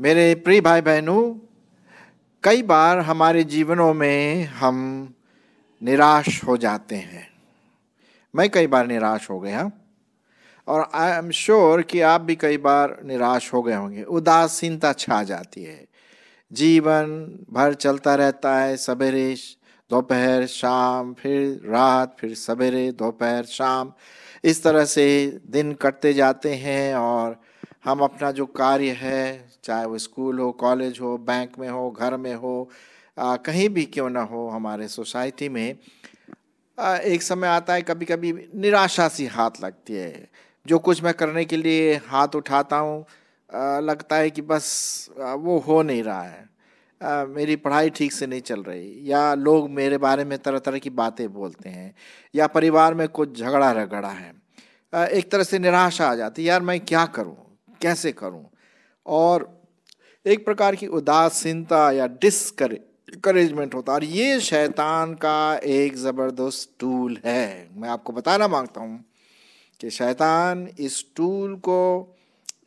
मेरे प्रिय भाई बहनों कई बार हमारे जीवनों में हम निराश हो जाते हैं मैं कई बार निराश हो गया और आई एम श्योर कि आप भी कई बार निराश हो गए होंगे उदासीनता छा जाती है जीवन भर चलता रहता है सवेरे दोपहर शाम फिर रात फिर सवेरे दोपहर शाम इस तरह से दिन कटते जाते हैं और हम अपना जो कार्य है चाहे वो स्कूल हो कॉलेज हो बैंक में हो घर में हो आ, कहीं भी क्यों ना हो हमारे सोसाइटी में आ, एक समय आता है कभी कभी निराशा सी हाथ लगती है जो कुछ मैं करने के लिए हाथ उठाता हूँ लगता है कि बस आ, वो हो नहीं रहा है आ, मेरी पढ़ाई ठीक से नहीं चल रही या लोग मेरे बारे में तरह तरह की बातें बोलते हैं या परिवार में कुछ झगड़ा रगड़ा है आ, एक तरह से निराशा आ जाती यार मैं क्या करूं कैसे करूं और एक प्रकार की उदासीनता या डिसकरेजमेंट होता है और ये शैतान का एक ज़बरदस्त टूल है मैं आपको बताना मांगता हूँ कि शैतान इस टूल को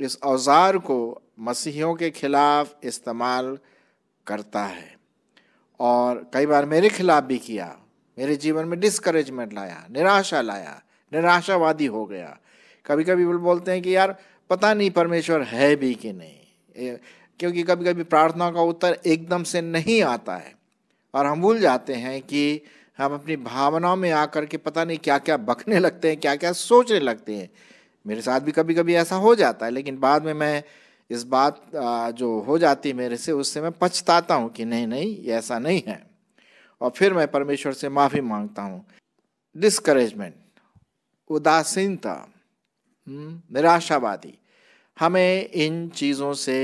इस औज़ार को मसीहियों के खिलाफ इस्तेमाल करता है और कई बार मेरे खिलाफ भी किया मेरे जीवन में डिस्करेजमेंट लाया निराशा लाया निराशावादी हो गया कभी कभी बोलते हैं कि यार पता नहीं परमेश्वर है भी कि नहीं क्योंकि कभी कभी प्रार्थना का उत्तर एकदम से नहीं आता है और हम भूल जाते हैं कि हम अपनी भावनाओं में आकर के पता नहीं क्या क्या बकने लगते हैं क्या क्या सोचने लगते हैं मेरे साथ भी कभी कभी ऐसा हो जाता है लेकिन बाद में मैं इस बात जो हो जाती मेरे से उससे मैं पछताता हूँ कि नहीं नहीं ऐसा नहीं है और फिर मैं परमेश्वर से माफ़ी मांगता हूँ डिस्करेजमेंट उदासीनता हम्म, निराशावादी हमें इन चीज़ों से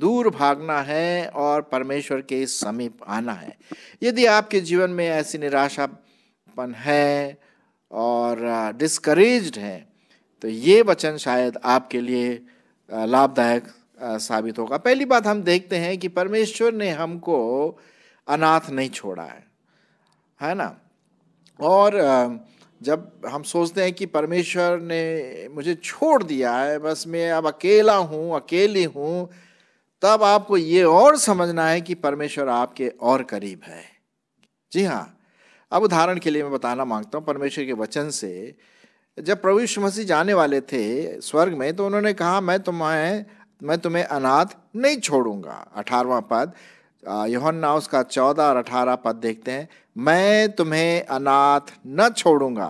दूर भागना है और परमेश्वर के समीप आना है यदि आपके जीवन में ऐसी निराशापन है और डिस्करेज है तो ये वचन शायद आपके लिए लाभदायक साबित होगा पहली बात हम देखते हैं कि परमेश्वर ने हमको अनाथ नहीं छोड़ा है है ना और जब हम सोचते हैं कि परमेश्वर ने मुझे छोड़ दिया है बस मैं अब अकेला हूँ अकेली हूँ तब आपको ये और समझना है कि परमेश्वर आपके और करीब है जी हाँ अब उदाहरण के लिए मैं बताना मांगता हूँ परमेश्वर के वचन से जब प्रभु यीशु मसीह जाने वाले थे स्वर्ग में तो उन्होंने कहा मैं तुम्हें मैं तुम्हें अनाथ नहीं छोड़ूंगा अठारवा पद योहन्ना उसका चौदह और अठारह पद देखते हैं मैं तुम्हें अनाथ न छोड़ूंगा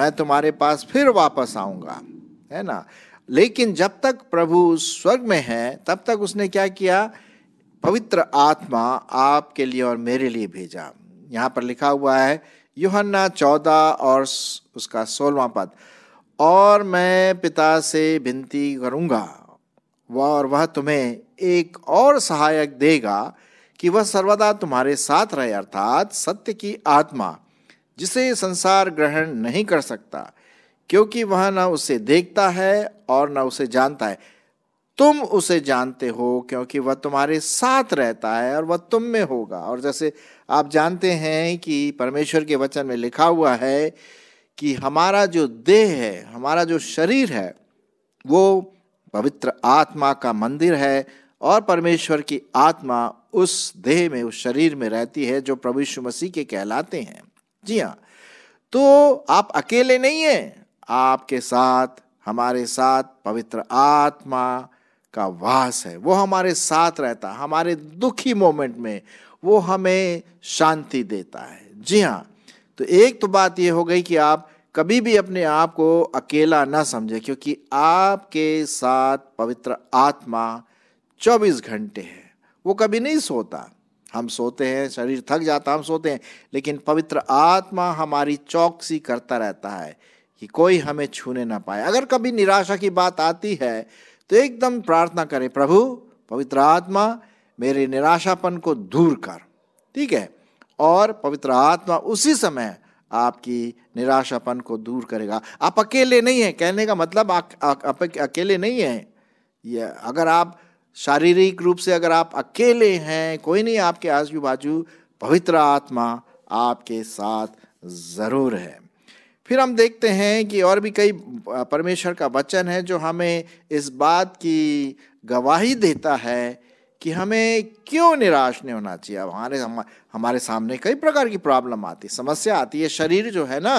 मैं तुम्हारे पास फिर वापस आऊँगा है ना लेकिन जब तक प्रभु स्वर्ग में है तब तक उसने क्या किया पवित्र आत्मा आपके लिए और मेरे लिए भेजा यहाँ पर लिखा हुआ है यूहन्ना चौदह और उसका सोलवा पद और मैं पिता से विनती करूँगा वह और वह तुम्हें एक और सहायक देगा कि वह सर्वदा तुम्हारे साथ रहे अर्थात सत्य की आत्मा जिसे संसार ग्रहण नहीं कर सकता क्योंकि वह न उसे देखता है और न उसे जानता है तुम उसे जानते हो क्योंकि वह तुम्हारे साथ रहता है और वह तुम में होगा और जैसे आप जानते हैं कि परमेश्वर के वचन में लिखा हुआ है कि हमारा जो देह है हमारा जो शरीर है वो पवित्र आत्मा का मंदिर है और परमेश्वर की आत्मा उस देह में उस शरीर में रहती है जो प्रभु यीशु मसीह के कहलाते हैं जी हाँ तो आप अकेले नहीं हैं आपके साथ हमारे साथ पवित्र आत्मा का वास है वो हमारे साथ रहता हमारे दुखी मोमेंट में वो हमें शांति देता है जी हाँ तो एक तो बात ये हो गई कि आप कभी भी अपने आप को अकेला ना समझें क्योंकि आपके साथ पवित्र आत्मा 24 घंटे है वो कभी नहीं सोता हम सोते हैं शरीर थक जाता हम सोते हैं लेकिन पवित्र आत्मा हमारी चौकसी करता रहता है कि कोई हमें छूने ना पाए अगर कभी निराशा की बात आती है तो एकदम प्रार्थना करें प्रभु पवित्र आत्मा मेरे निराशापन को दूर कर ठीक है और पवित्र आत्मा उसी समय आपकी निराशापन को दूर करेगा आप अकेले नहीं हैं कहने का मतलब आप, अकेले नहीं हैं ये अगर आप शारीरिक रूप से अगर आप अकेले हैं कोई नहीं आपके आजू बाजू पवित्र आत्मा आपके साथ ज़रूर है फिर हम देखते हैं कि और भी कई परमेश्वर का वचन है जो हमें इस बात की गवाही देता है कि हमें क्यों निराश नहीं होना चाहिए अब हमारे हम, हमारे सामने कई प्रकार की प्रॉब्लम आती समस्या आती है शरीर जो है ना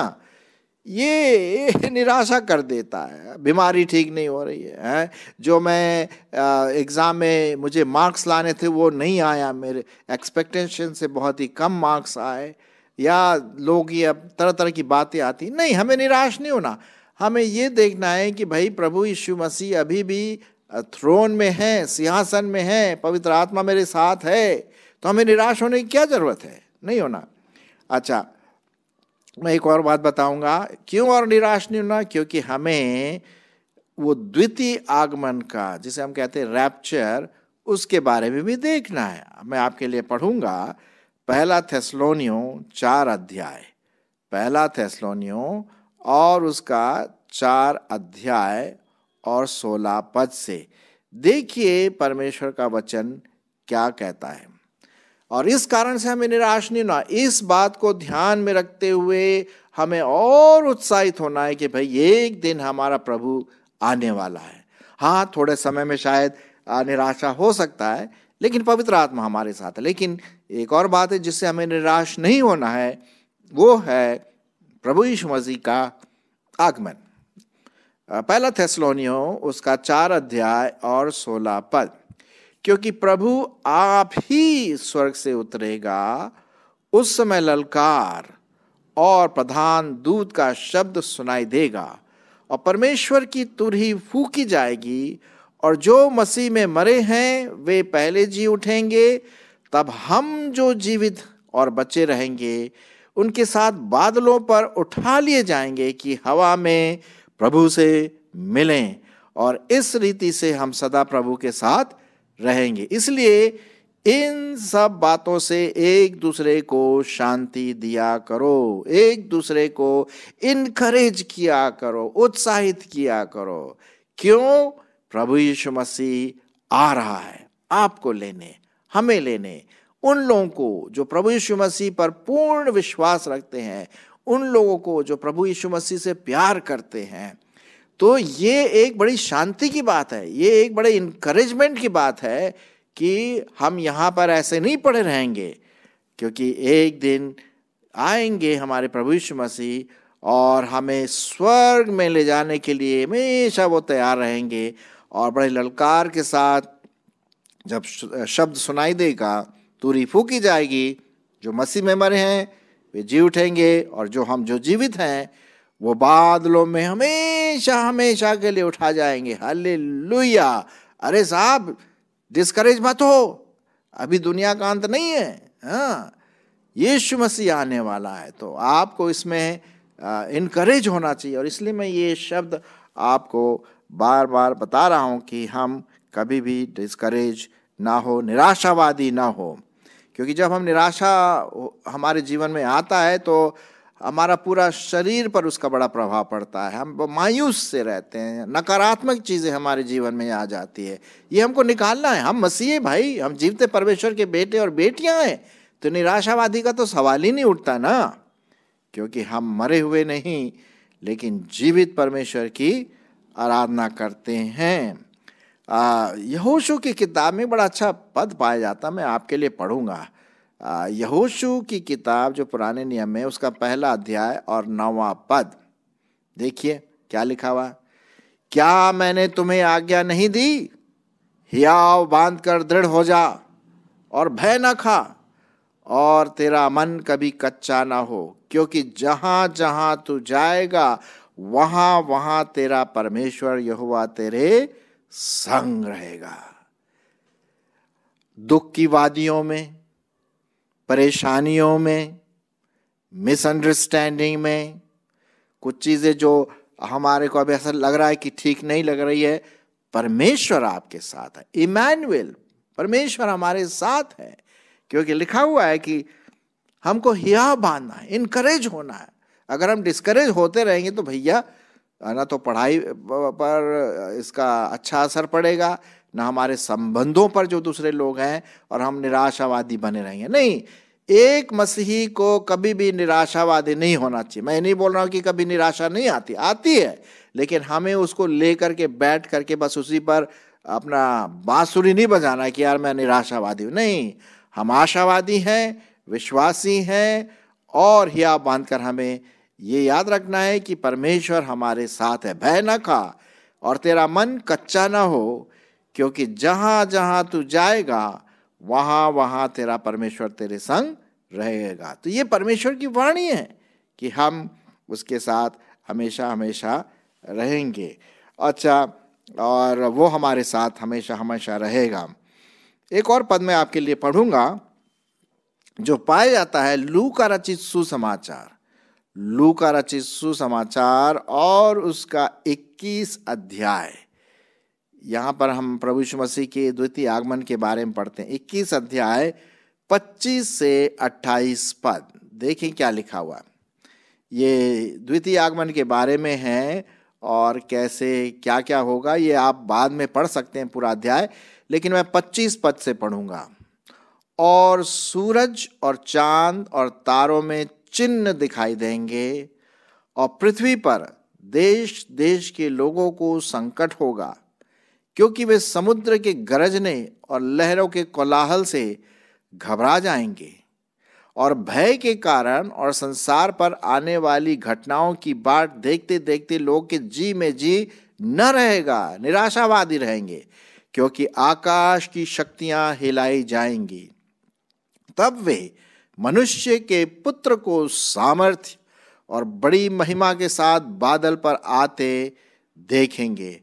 ये निराशा कर देता है बीमारी ठीक नहीं हो रही है, है? जो मैं एग्ज़ाम में मुझे मार्क्स लाने थे वो नहीं आया मेरे एक्सपेक्टेशन से बहुत ही कम मार्क्स आए या लोग ये अब तरह तरह की बातें आती नहीं हमें निराश नहीं होना हमें ये देखना है कि भाई प्रभु यीशु मसीह अभी भी थ्रोन में है सिंहासन में है पवित्र आत्मा मेरे साथ है तो हमें निराश होने की क्या जरूरत है नहीं होना अच्छा मैं एक और बात बताऊंगा क्यों और निराश नहीं होना क्योंकि हमें वो द्वितीय आगमन का जिसे हम कहते हैं रैप्चर उसके बारे में भी देखना है मैं आपके लिए पढ़ूंगा पहला थेस्लोनियो चार अध्याय पहला थेस्लोनियो और उसका चार अध्याय और सोलह पद से देखिए परमेश्वर का वचन क्या कहता है और इस कारण से हमें निराश नहीं होना इस बात को ध्यान में रखते हुए हमें और उत्साहित होना है कि भाई एक दिन हमारा प्रभु आने वाला है हाँ थोड़े समय में शायद निराशा हो सकता है लेकिन पवित्र आत्मा हमारे साथ है लेकिन एक और बात है जिससे हमें निराश नहीं होना है वो है प्रभु यीशु मसीह का आगमन पहला थेस्लोनियो उसका चार अध्याय और सोलह पद क्योंकि प्रभु आप ही स्वर्ग से उतरेगा उस समय ललकार और प्रधान दूत का शब्द सुनाई देगा और परमेश्वर की तुरही फूकी जाएगी और जो मसीह में मरे हैं वे पहले जी उठेंगे तब हम जो जीवित और बचे रहेंगे उनके साथ बादलों पर उठा लिए जाएंगे कि हवा में प्रभु से मिलें और इस रीति से हम सदा प्रभु के साथ रहेंगे इसलिए इन सब बातों से एक दूसरे को शांति दिया करो एक दूसरे को इनकरेज किया करो उत्साहित किया करो क्यों प्रभु यीशु मसीह आ रहा है आपको लेने हमें लेने उन लोगों को जो प्रभु यीशु मसीह पर पूर्ण विश्वास रखते हैं उन लोगों को जो प्रभु यीशु मसीह से प्यार करते हैं तो ये एक बड़ी शांति की बात है ये एक बड़े इनक्रेजमेंट की बात है कि हम यहाँ पर ऐसे नहीं पड़े रहेंगे क्योंकि एक दिन आएंगे हमारे प्रभु यीशु मसीह और हमें स्वर्ग में ले जाने के लिए हमेशा वो तैयार रहेंगे और बड़े ललकार के साथ जब शब्द सुनाई देगा तूरी फूकी जाएगी जो मसीह में मरे हैं वे जी उठेंगे और जो हम जो जीवित हैं वो बादलों में हमेशा हमेशा के लिए उठा जाएंगे हले अरे साहब डिस्करेज मत हो अभी दुनिया का अंत नहीं है हाँ यीशु मसीह आने वाला है तो आपको इसमें इनकरेज होना चाहिए और इसलिए मैं ये शब्द आपको बार बार बता रहा हूँ कि हम कभी भी डिस्करेज ना हो निराशावादी ना हो क्योंकि जब हम निराशा हमारे जीवन में आता है तो हमारा पूरा शरीर पर उसका बड़ा प्रभाव पड़ता है हम मायूस से रहते हैं नकारात्मक चीज़ें हमारे जीवन में आ जाती है ये हमको निकालना है हम मसीह भाई हम जीवते परमेश्वर के बेटे और बेटियां हैं तो निराशावादी का तो सवाल ही नहीं उठता ना क्योंकि हम मरे हुए नहीं लेकिन जीवित परमेश्वर की आराधना करते हैं यहोशू की किताब में बड़ा अच्छा पद पाया जाता मैं आपके लिए पढ़ूंगा यहोशू की किताब जो पुराने नियम में उसका पहला अध्याय और नवा पद देखिए क्या लिखा हुआ क्या मैंने तुम्हें आज्ञा नहीं दी हियाव बांध कर दृढ़ हो जा और भय ना खा और तेरा मन कभी कच्चा ना हो क्योंकि जहां जहां तू जाएगा वहां वहां तेरा परमेश्वर यहुआ तेरे संग रहेगा दुख की वादियों में परेशानियों में मिसअंडरस्टैंडिंग में कुछ चीज़ें जो हमारे को अभी ऐसा लग रहा है कि ठीक नहीं लग रही है परमेश्वर आपके साथ है इमैनुअल परमेश्वर हमारे साथ है क्योंकि लिखा हुआ है कि हमको हिया बांधना है इनकरेज होना है अगर हम डिस्करेज होते रहेंगे तो भैया है ना तो पढ़ाई पर इसका अच्छा असर पड़ेगा ना हमारे संबंधों पर जो दूसरे लोग हैं और हम निराशावादी बने रहेंगे नहीं एक मसीही को कभी भी निराशावादी नहीं होना चाहिए मैं नहीं बोल रहा हूँ कि कभी निराशा नहीं आती आती है लेकिन हमें उसको ले करके बैठ करके बस उसी पर अपना बाँसुरी नहीं बजाना कि यार मैं निराशावादी हूँ नहीं हम आशावादी हैं विश्वासी हैं और हिया बांध कर हमें ये याद रखना है कि परमेश्वर हमारे साथ है भय न खा और तेरा मन कच्चा ना हो क्योंकि जहाँ जहाँ तू जाएगा वहाँ वहाँ तेरा परमेश्वर तेरे संग रहेगा तो ये परमेश्वर की वाणी है कि हम उसके साथ हमेशा हमेशा रहेंगे अच्छा और वो हमारे साथ हमेशा हमेशा रहेगा एक और पद मैं आपके लिए पढ़ूंगा जो पाया जाता है लू का रचित सुसमाचार लू का रचित सुसमाचार और उसका 21 अध्याय यहाँ पर हम प्रभु मसीह के द्वितीय आगमन के बारे में पढ़ते हैं 21 अध्याय 25 से 28 पद देखें क्या लिखा हुआ ये द्वितीय आगमन के बारे में है और कैसे क्या क्या होगा ये आप बाद में पढ़ सकते हैं पूरा अध्याय लेकिन मैं 25 पद से पढ़ूंगा और सूरज और चांद और तारों में चिन्ह दिखाई देंगे और पृथ्वी पर देश देश के लोगों को संकट होगा क्योंकि वे समुद्र के गरजने और लहरों के कोलाहल से घबरा जाएंगे और भय के कारण और संसार पर आने वाली घटनाओं की बात देखते देखते लोग के जी में जी न रहेगा निराशावादी रहेंगे क्योंकि आकाश की शक्तियां हिलाई जाएंगी तब वे मनुष्य के पुत्र को सामर्थ्य और बड़ी महिमा के साथ बादल पर आते देखेंगे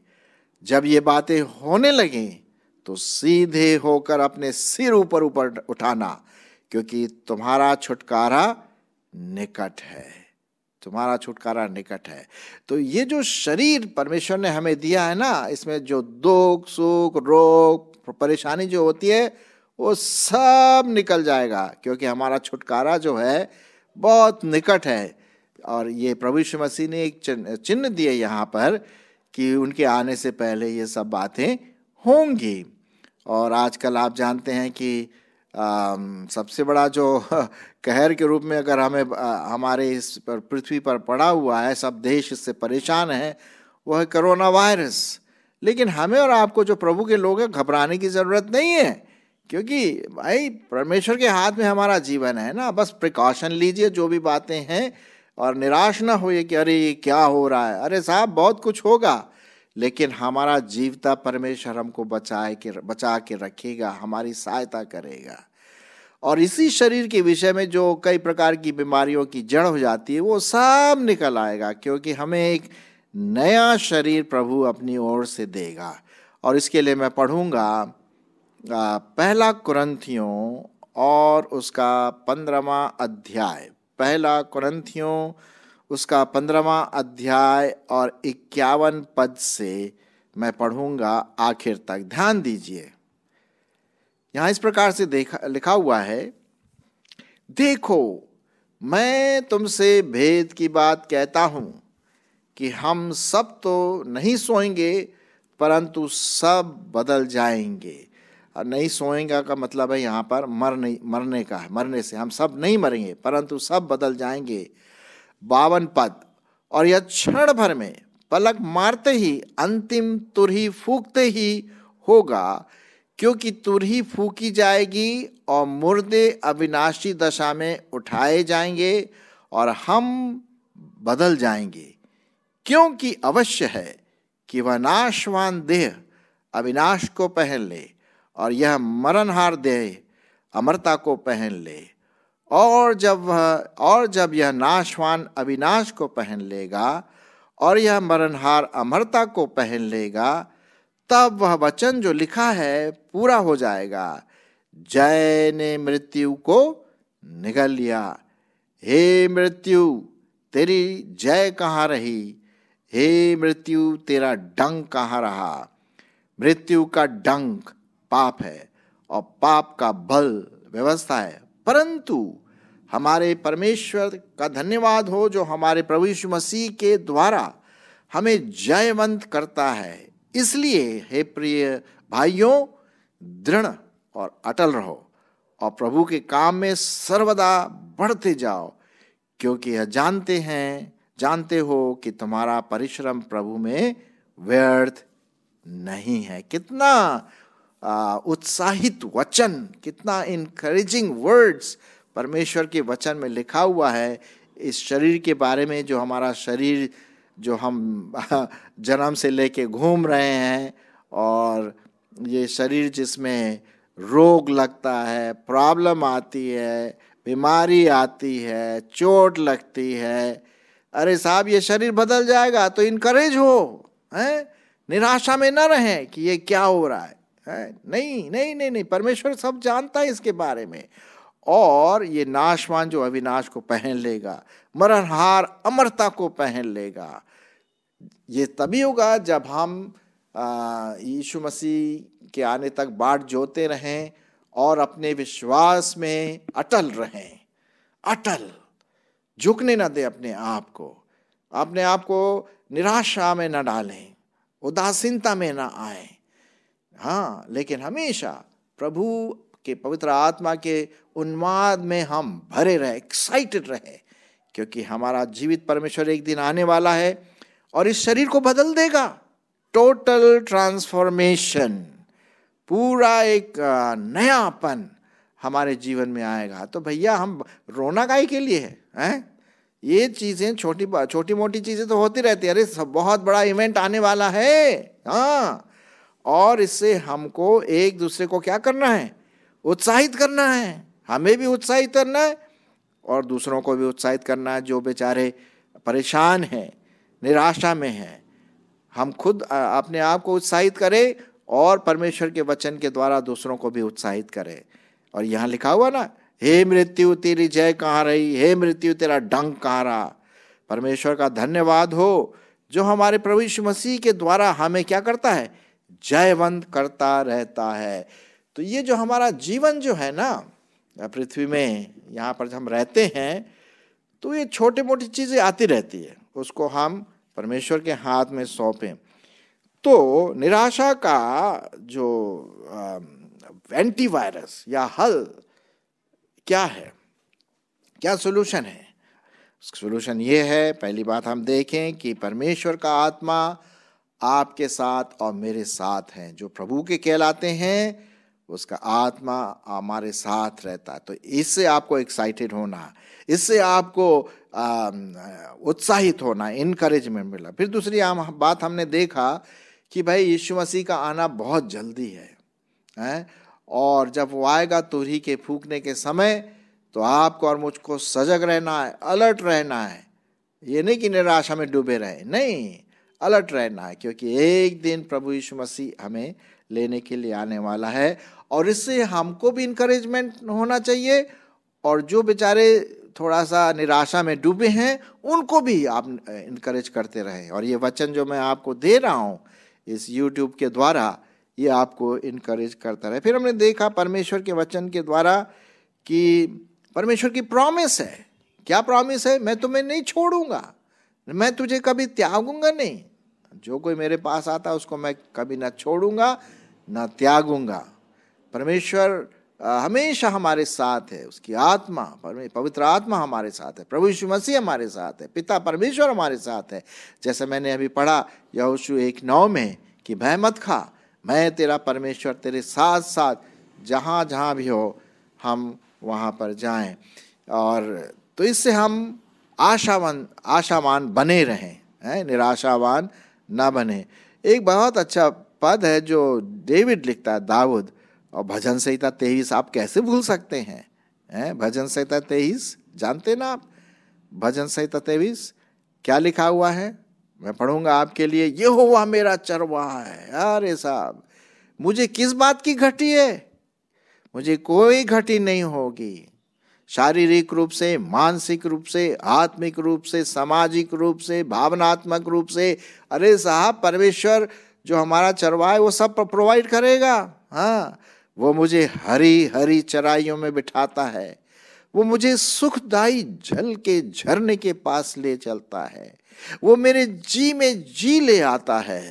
जब ये बातें होने लगें तो सीधे होकर अपने सिर ऊपर ऊपर उठाना क्योंकि तुम्हारा छुटकारा निकट है तुम्हारा छुटकारा निकट है तो ये जो शरीर परमेश्वर ने हमें दिया है ना इसमें जो दुख सुख रोग परेशानी जो होती है वो सब निकल जाएगा क्योंकि हमारा छुटकारा जो है बहुत निकट है और ये प्रभु यीशु मसीह ने एक चिन्ह दिए यहाँ पर कि उनके आने से पहले ये सब बातें होंगी और आजकल आप जानते हैं कि आ, सबसे बड़ा जो कहर के रूप में अगर हमें आ, हमारे इस पृथ्वी पर पड़ा हुआ है सब देश इससे परेशान है वह है करोना वायरस लेकिन हमें और आपको जो प्रभु के लोग हैं घबराने की ज़रूरत नहीं है क्योंकि भाई परमेश्वर के हाथ में हमारा जीवन है ना बस प्रिकॉशन लीजिए जो भी बातें हैं और निराश ना होइए कि अरे ये क्या हो रहा है अरे साहब बहुत कुछ होगा लेकिन हमारा जीवता परमेश्वर हमको बचाए के बचा के रखेगा हमारी सहायता करेगा और इसी शरीर के विषय में जो कई प्रकार की बीमारियों की जड़ हो जाती है वो सब निकल आएगा क्योंकि हमें एक नया शरीर प्रभु अपनी ओर से देगा और इसके लिए मैं पढ़ूंगा पहला कुरंथियों और उसका पंद्रवा अध्याय पहला कुरंथियों उसका पंद्रवा अध्याय और इक्यावन पद से मैं पढ़ूंगा आखिर तक ध्यान दीजिए यहाँ इस प्रकार से देखा लिखा हुआ है देखो मैं तुमसे भेद की बात कहता हूँ कि हम सब तो नहीं सोएंगे परंतु सब बदल जाएंगे नहीं सोएंगा का मतलब है यहाँ पर मरने मरने का है मरने से हम सब नहीं मरेंगे परंतु सब बदल जाएंगे बावन पद और यह क्षण भर में पलक मारते ही अंतिम तुरही फूकते ही होगा क्योंकि तुरही फूकी जाएगी और मुर्दे अविनाशी दशा में उठाए जाएंगे और हम बदल जाएंगे क्योंकि अवश्य है कि वह नाशवान देह अविनाश को पहन ले और यह मरणहार देह अमरता को पहन ले और जब वह और जब यह नाशवान अविनाश को पहन लेगा और यह मरणहार अमरता को पहन लेगा तब वह वचन जो लिखा है पूरा हो जाएगा जय ने मृत्यु को निगल लिया हे मृत्यु तेरी जय कहाँ रही हे मृत्यु तेरा डंक कहाँ रहा मृत्यु का डंक पाप है और पाप का बल व्यवस्था है परंतु हमारे परमेश्वर का धन्यवाद हो जो हमारे प्रभु यीशु मसीह के द्वारा हमें जयवंत करता है इसलिए हे प्रिय भाइयों दृढ़ और अटल रहो और प्रभु के काम में सर्वदा बढ़ते जाओ क्योंकि यह जानते हैं जानते हो कि तुम्हारा परिश्रम प्रभु में व्यर्थ नहीं है कितना उत्साहित वचन कितना इनकरेजिंग वर्ड्स परमेश्वर के वचन में लिखा हुआ है इस शरीर के बारे में जो हमारा शरीर जो हम जन्म से लेके घूम रहे हैं और ये शरीर जिसमें रोग लगता है प्रॉब्लम आती है बीमारी आती है चोट लगती है अरे साहब ये शरीर बदल जाएगा तो इनकरेज हो हैं निराशा में ना रहें कि ये क्या हो रहा है है नहीं नहीं नहीं नहीं परमेश्वर सब जानता है इसके बारे में और ये नाशवान जो अविनाश को पहन लेगा मरणहार अमरता को पहन लेगा ये तभी होगा जब हम यीशु मसीह के आने तक बाट जोते रहें और अपने विश्वास में अटल रहें अटल झुकने ना दें अपने आप को अपने आप को निराशा में ना डालें उदासीनता में ना आए हाँ लेकिन हमेशा प्रभु के पवित्र आत्मा के उन्माद में हम भरे रहे एक्साइटेड रहे क्योंकि हमारा जीवित परमेश्वर एक दिन आने वाला है और इस शरीर को बदल देगा टोटल ट्रांसफॉर्मेशन पूरा एक नयापन हमारे जीवन में आएगा तो भैया हम रोना गाई के लिए है हैं ये चीज़ें छोटी छोटी मोटी चीज़ें तो होती रहती है अरे सब बहुत बड़ा इवेंट आने वाला है हाँ और इससे हमको एक दूसरे को क्या करना है उत्साहित करना है हमें भी उत्साहित करना है और दूसरों को भी उत्साहित करना है जो बेचारे परेशान हैं निराशा में हैं हम खुद अपने आप को उत्साहित करें और परमेश्वर के वचन के द्वारा दूसरों को भी उत्साहित करें और यहाँ लिखा हुआ ना हे मृत्यु तेरी जय कहाँ रही हे मृत्यु तेरा डंग कहाँ रहा परमेश्वर का धन्यवाद हो जो हमारे प्रभु मसीह के द्वारा हमें क्या करता है जयवंत करता रहता है तो ये जो हमारा जीवन जो है ना पृथ्वी में यहाँ पर हम रहते हैं तो ये छोटे मोटी चीज़ें आती रहती है उसको हम परमेश्वर के हाथ में सौंपें तो निराशा का जो एंटीवायरस या हल क्या है क्या सोल्यूशन है सोल्यूशन ये है पहली बात हम देखें कि परमेश्वर का आत्मा आपके साथ और मेरे साथ हैं जो प्रभु के कहलाते हैं उसका आत्मा हमारे साथ रहता है तो इससे आपको एक्साइटेड होना इससे आपको उत्साहित होना इनकरेजमेंट मिला फिर दूसरी आम बात हमने देखा कि भाई यीशु मसीह का आना बहुत जल्दी है ए और जब वो आएगा तुरही के फूकने के समय तो आपको और मुझको सजग रहना है अलर्ट रहना है ये नहीं कि निराशा में डूबे रहे नहीं अलर्ट रहना है क्योंकि एक दिन प्रभु यीशु मसीह हमें लेने के लिए आने वाला है और इससे हमको भी इंकरेजमेंट होना चाहिए और जो बेचारे थोड़ा सा निराशा में डूबे हैं उनको भी आप इंकरेज करते रहे और ये वचन जो मैं आपको दे रहा हूँ इस यूट्यूब के द्वारा ये आपको इनकरेज करता रहे फिर हमने देखा परमेश्वर के वचन के द्वारा कि परमेश्वर की प्रॉमिस है क्या प्रॉमिस है मैं तुम्हें नहीं छोड़ूंगा मैं तुझे कभी त्यागूंगा नहीं जो कोई मेरे पास आता है उसको मैं कभी ना छोड़ूंगा ना त्यागूंगा परमेश्वर हमेशा हमारे साथ है उसकी आत्मा पवित्र आत्मा हमारे साथ है प्रभु यीशु मसीह हमारे साथ है पिता परमेश्वर हमारे साथ है जैसे मैंने अभी पढ़ा यहोशु एक नौ में कि भय मत खा मैं तेरा परमेश्वर तेरे साथ साथ जहाँ जहाँ भी हो हम वहाँ पर जाएं और तो इससे हम आशावान आशावान बने रहें हैं निराशावान ना बने एक बहुत अच्छा पद है जो डेविड लिखता है दाऊद और भजन संहिता तेईस आप कैसे भूल सकते हैं हैं भजन संहिता तेईस जानते ना आप भजन संहिता तेईस क्या लिखा हुआ है मैं पढ़ूंगा आपके लिए ये हुआ मेरा चरवाहा है अरे साहब मुझे किस बात की घटी है मुझे कोई घटी नहीं होगी शारीरिक रूप से मानसिक रूप से आत्मिक रूप से सामाजिक रूप से भावनात्मक रूप से अरे साहब परमेश्वर जो हमारा चरवा है वो सब प्रोवाइड करेगा हाँ वो मुझे हरी हरी चराइयों में बिठाता है वो मुझे सुखदाई जल के झरने के पास ले चलता है वो मेरे जी में जी ले आता है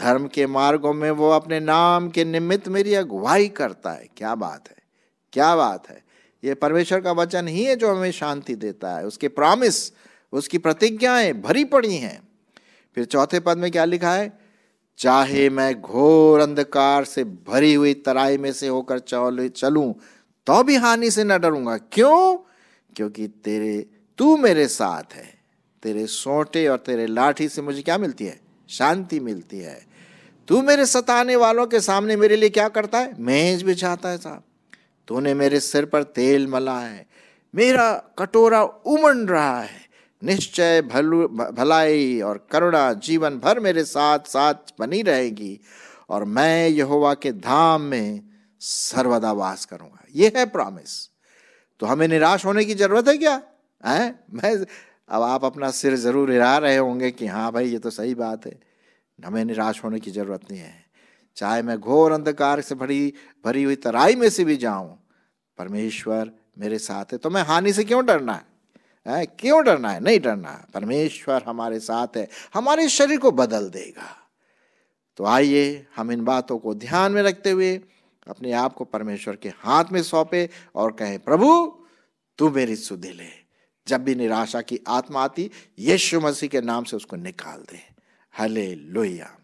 धर्म के मार्गों में वो अपने नाम के निमित्त मेरी अगुवाई करता है क्या बात है क्या बात है ये परमेश्वर का वचन ही है जो हमें शांति देता है उसके प्रॉमिस उसकी प्रतिज्ञाएं भरी पड़ी हैं फिर चौथे पद में क्या लिखा है चाहे मैं घोर अंधकार से भरी हुई तराई में से होकर चल चलूं तो भी हानि से न डरूंगा क्यों क्योंकि तेरे तू मेरे साथ है तेरे सोटे और तेरे लाठी से मुझे क्या मिलती है शांति मिलती है तू मेरे सताने वालों के सामने मेरे लिए क्या करता है मेज बिछाता है साहब तूने मेरे सिर पर तेल मला है मेरा कटोरा उमड़ रहा है निश्चय भलु भलाई और करुणा जीवन भर मेरे साथ साथ बनी रहेगी और मैं यहोवा के धाम में सर्वदा वास करूंगा ये है प्रॉमिस तो हमें निराश होने की जरूरत है क्या है मैं अब आप अपना सिर जरूर हिरा रहे होंगे कि हाँ भाई ये तो सही बात है हमें निराश होने की जरूरत नहीं है चाहे मैं घोर अंधकार से भरी भरी हुई तराई में से भी जाऊं परमेश्वर मेरे साथ है तो मैं हानि से क्यों डरना है है क्यों डरना है नहीं डरना है परमेश्वर हमारे साथ है हमारे शरीर को बदल देगा तो आइए हम इन बातों को ध्यान में रखते हुए अपने आप को परमेश्वर के हाथ में सौंपे और कहें प्रभु तू मेरी सुधि ले जब भी निराशा की आत्मा आती यीशु मसीह के नाम से उसको निकाल दे हले लोहिया